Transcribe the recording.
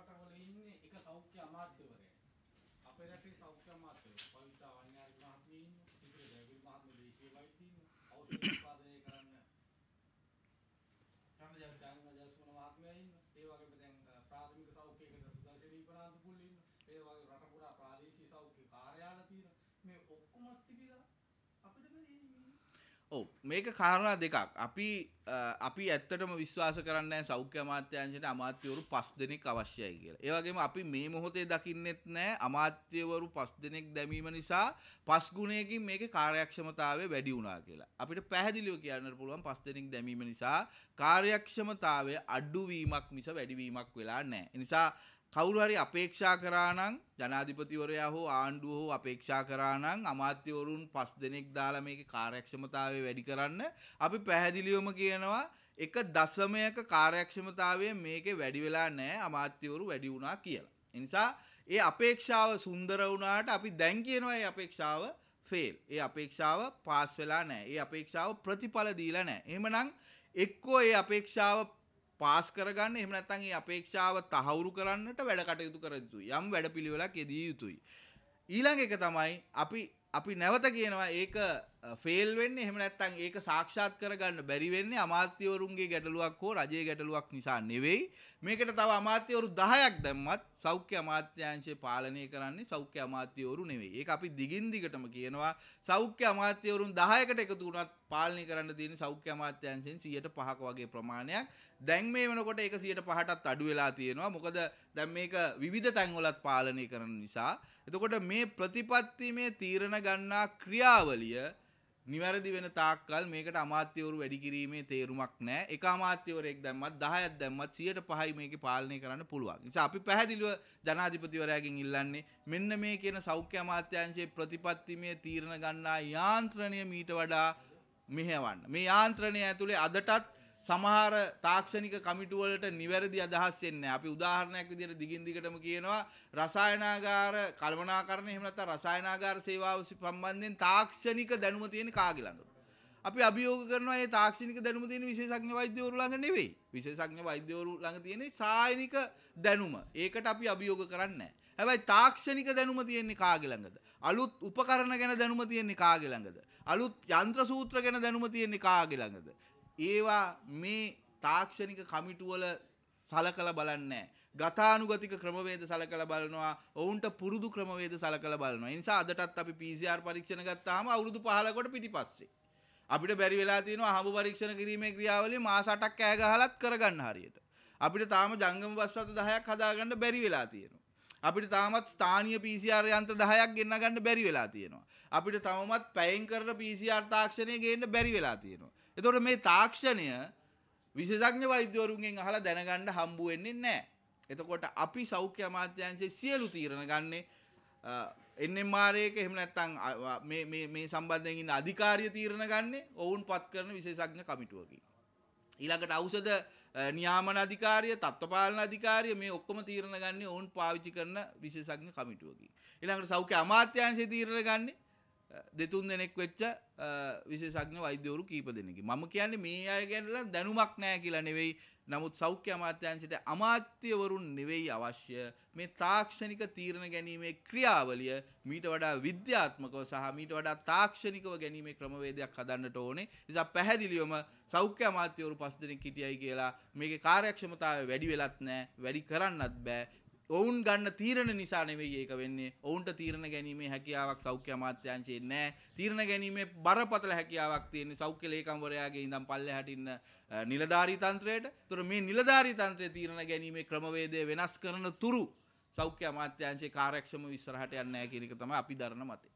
රටවල ඉන්නේ එක සෞඛ්‍ය අමාත්‍යවරයෙක්. අපේ රටේ සෞඛ්‍ය අමාත්‍යවරු පවිත්‍ර ආඥාල් මහත්මිය ඉන්නවා. ඉතින් දේවිල් මහත්මිය දේශීය වෛද්‍ය ඉන්නවා. ඖෂධ උත්පාදනය කරන්න චන්දජාත චන්දජාසුන මහත්මයා ඉන්නවා. ඒ වගේම දැන් ප්‍රාථමික සෞඛ්‍යයකට සුදර්ශනී ප්‍රාන්තුපුල් ඉන්නවා. ඒ වගේ රට පුරා ප්‍රාදේශීය සෞඛ්‍ය කාර්යාල තියෙනවා. මේ ඔක්කොම ඕ මේක කාරණා දෙකක් අපි අපි ඇත්තටම විශ්වාස කරන්න සෞඛ්‍ය අමාත්‍යංශයට අමාත්‍යවරු පස් දෙනෙක් අවශ්‍යයි කියලා. ඒ වගේම අපි මේ මොහොතේ දකින්නෙත් නෑ අමාත්‍යවරු පස් දෙනෙක් දැමීම නිසා පස් ගුණයකින් මේකේ කාර්යක්ෂමතාවය වැඩි වුණා කියලා. අපිට පැහැදිලිව කියන්න පුළුවන් පස් දෙනෙක් දැමීම නිසා කාර්යක්ෂමතාවය අඩුවීමක් මිස වැඩිවීමක් වෙලා නෑ. ඒ නිසා කවුරු හරි අපේක්ෂා කරා නම් ජනාධිපතිවරයා හෝ ආණ්ඩුව හෝ අපේක්ෂා කරා නම් අමාත්‍යවරුන් පස් දෙනෙක් දාලා මේකේ කාර්යක්ෂමතාවය වැඩි කරන්න අපි පැහැදිලිවම කියනවා එක දශමයක කාර්යක්ෂමතාවය මේකේ වැඩි වෙලා නැහැ අමාත්‍යවරු වැඩි වුණා කියලා. ඒ නිසා ඒ අපේක්ෂාව සුන්දර වුණාට අපි දැන් කියනවා ඒ අපේක්ෂාව ෆේල්. ඒ අපේක්ෂාව පාස් වෙලා නැහැ. ඒ අපේක්ෂාව ප්‍රතිඵල දීලා නැහැ. එහෙමනම් එක්කෝ ඒ අපේක්ෂාව පාස් කරගන්න එහෙම නැත්නම් මේ අපේක්ෂාව තහවුරු කරන්නට වැඩ කටයුතු කර යුතුයි. යම් වැඩපිළිවෙලක් යෙදිය යුතුයි. ඊළඟ එක තමයි අපි අපි නැවත කියනවා ඒක ෆේල් වෙන්නේ එහෙම නැත්නම් ඒක සාක්ෂාත් කරගන්න බැරි වෙන්නේ අමාත්‍යවරුන්ගේ ගැටලුවක් හෝ රජයේ ගැටලුවක් නිසා නෙවෙයි. මේකට තව අමාත්‍යවරු 10ක් දැම්මත් සෞඛ්‍ය අමාත්‍යාංශය පාලනය කරන්නේ සෞඛ්‍ය අමාත්‍යවරු නෙවෙයි. ඒක අපි දිගින් දිගටම කියනවා සෞඛ්‍ය අමාත්‍යවරුන් 10කට එකතු වුණත් පාලනය කරන්න තියෙන සෞඛ්‍ය අමාත්‍යංශයෙන් 105ක වගේ ප්‍රමාණයක්. දැන් මේ වෙනකොට ඒක 105ටත් අඩු වෙලා තියෙනවා. මොකද දැන් මේක විවිධ තැන්වලත් පාලනය කරන නිසා. එතකොට මේ ප්‍රතිපත්තිමේ තීරණ ගන්නා ක්‍රියාවලිය නිවැරදි වෙන තාක්කල් මේකට අමාත්‍යවරු වැඩි කිරීමේ තේරුමක් නැහැ. එක අමාත්‍යවරයෙක් දැම්මත් 10ක් දැම්මත් 105යි මේකේ පාලනය කරන්න පුළුවන්. නිසා අපි පැහැදිලිව ජනාධිපතිවරයාගෙන් ඉල්ලන්නේ මෙන්න මේ කියන සෞඛ්‍ය අමාත්‍යාංශයේ ප්‍රතිපත්තිමේ තීරණ ගන්නා යාන්ත්‍රණය මීට වඩා මෙහෙවන්න. මේ යාන්ත්‍රණය ඇතුලේ අදටත් සමහර තාක්ෂණික කමිටුවලට නිවැරදි අදහස් එන්නේ අපි උදාහරණයක් විදිහට දිගින් දිගටම කියනවා රසායනාගාර කල්පනාකරණ එහෙම නැත්නම් රසායනාගාර සේවාව සම්බන්ධයෙන් තාක්ෂණික දැනුම තියෙන කාගේ ළඟද අපි අභියෝග කරනවා ඒ තාක්ෂණික දැනුම තියෙන විශේෂඥ වෛද්‍යවරු ළඟ නෙවෙයි. විශේෂඥ වෛද්‍යවරු ළඟ තියෙන සායනික දැනුම. ඒකට අපි අභියෝග කරන්නේ හැබැයි තාක්ෂණික දැනුම තියෙන්නේ කාගේ ළඟද? අලුත් උපකරණ ගැන දැනුම තියෙන්නේ කාගේ ළඟද? අලුත් යන්ත්‍ර සූත්‍ර ගැන දැනුම තියෙන්නේ කාගේ ළඟද? ඒවා මේ තාක්ෂණික කමිටුවල සලකලා බලන්නේ නැහැ. ගතානුගතික ක්‍රමවේද සලකලා බලනවා ඔවුන්ට පුරුදු ක්‍රමවේද සලකලා බලනවා. ඒ නිසා අදටත් අපි PCR පරීක්ෂණ ගත්තාම අවුරුදු 15කට පිටිපස්සේ. අපිට බැරි වෙලා තියෙනවා හම්බ පරීක්ෂණ කිරීමේ ක්‍රියාවලිය මාස 8ක් කෑ ගහලත් කරගන්න හරියට. අපිට තාම ජංගම බස් රථ 10ක් හදාගන්න බැරි වෙලා තියෙනවා. අපිට තාමත් ස්ථානීය PCR යන්ත්‍ර 10ක් ගෙන්න ගන්න බැරි වෙලා තියෙනවා. අපිට තවමත් පැයෙන් කරන PCR තාක්ෂණය ගේන්න බැරි වෙලා තියෙනවා. එතකොට මේ තාක්ෂණය විශේෂඥ වෛද්‍යවරුන්ගෙන් අහලා දැනගන්න හම්බු වෙන්නේ නැහැ. එතකොට අපි සෞඛ්‍ය අමාත්‍යාංශයේ සියලු තීරණ ගන්නේ එන්නම්මාරයක එහෙම නැත්තං මේ සම්බන්ධයෙන් ඉන්න අධිකාරිය තීරණ ගන්නේ ඔවුන් පත් කරන විශේෂඥ කමිටුවකි. ඊළඟට ඖෂධ නියාමන අධිකාරිය, තත්ත්වපාලන අධිකාරිය මේ ඔක්කොම තීරණ ගන්නේ ඔවුන් පාවිච්චි කරන විශේෂඥ කමිටුවකි. ඊළඟට සෞඛ්‍ය අමාත්‍යාංශය තීරණ ගන්නේ දෙතුන් දෙනෙක් වෙච්ච විශේෂඥ වෛද්‍යවරු කීප දෙනෙක්. මම කියන්නේ මේ අය ගැනලා දැනුමක් නැහැ කියලා නෙවෙයි නමුත් සෞඛ්‍ය අමාත්‍යාංශයට අමාත්‍යවරුන් නෙවෙයි අවශ්‍ය මේ තාක්ෂණික තීරණ ගැනීමේ ක්‍රියාවලිය මීට වඩා විද්‍යාත්මකව සහ මීට වඩා තාක්ෂණිකව ගැනීමේ ක්‍රමවේදයක් හදන්නට ඕනේ. නිසා පැහැදිලිවම සෞඛ්‍ය අමාත්‍යවරු පස් දෙනෙක් හිටියයි කියලා මේකේ කාර්යක්ෂමතාවය වැඩි වෙලත් නැහැ, වැඩි කරන්නත් බෑ. ඔවුන් ගන්න තීරණ නිසා නෙවෙයි ඒක වෙන්නේ. ඔවුන්ට තීරණ ගැනීමේ හැකියාවක් සෞඛ්‍ය අමාත්‍යාංශයේ නැහැ. තීරණ ගැනීමේ බරපතල හැකියාවක් තියෙන සෞඛ්‍ය ලේකම්වරයාගේ ඉඳන් පල්ලෙහාට ඉන්න නිලධාරී තන්ත්‍රයට. ඒතර මේ නිලධාරී තන්ත්‍රයේ තීරණ ගැනීමේ ක්‍රමවේදය වෙනස් කරන තුරු සෞඛ්‍ය අමාත්‍යාංශයේ කාර්යක්ෂම ඉස්සරහට යන්නේ නැහැ කියන එක තමයි අපි දරන මතය.